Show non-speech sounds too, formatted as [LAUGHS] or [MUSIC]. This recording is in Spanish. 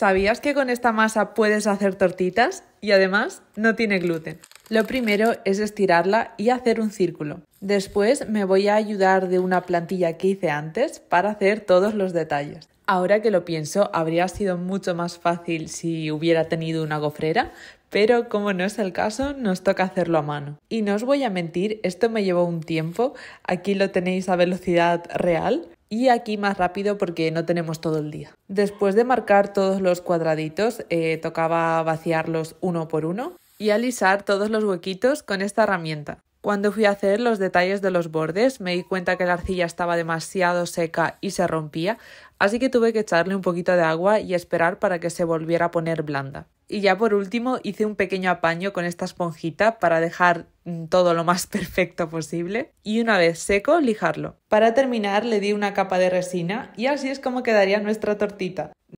¿Sabías que con esta masa puedes hacer tortitas? Y además no tiene gluten. Lo primero es estirarla y hacer un círculo. Después me voy a ayudar de una plantilla que hice antes para hacer todos los detalles. Ahora que lo pienso, habría sido mucho más fácil si hubiera tenido una gofrera, pero como no es el caso, nos toca hacerlo a mano. Y no os voy a mentir, esto me llevó un tiempo, aquí lo tenéis a velocidad real, y aquí más rápido porque no tenemos todo el día. Después de marcar todos los cuadraditos, eh, tocaba vaciarlos uno por uno y alisar todos los huequitos con esta herramienta. Cuando fui a hacer los detalles de los bordes me di cuenta que la arcilla estaba demasiado seca y se rompía, así que tuve que echarle un poquito de agua y esperar para que se volviera a poner blanda. Y ya por último hice un pequeño apaño con esta esponjita para dejar mm, todo lo más [LAUGHS] perfecto posible y una vez seco lijarlo. Para terminar le di una capa de resina y así es como quedaría nuestra tortita.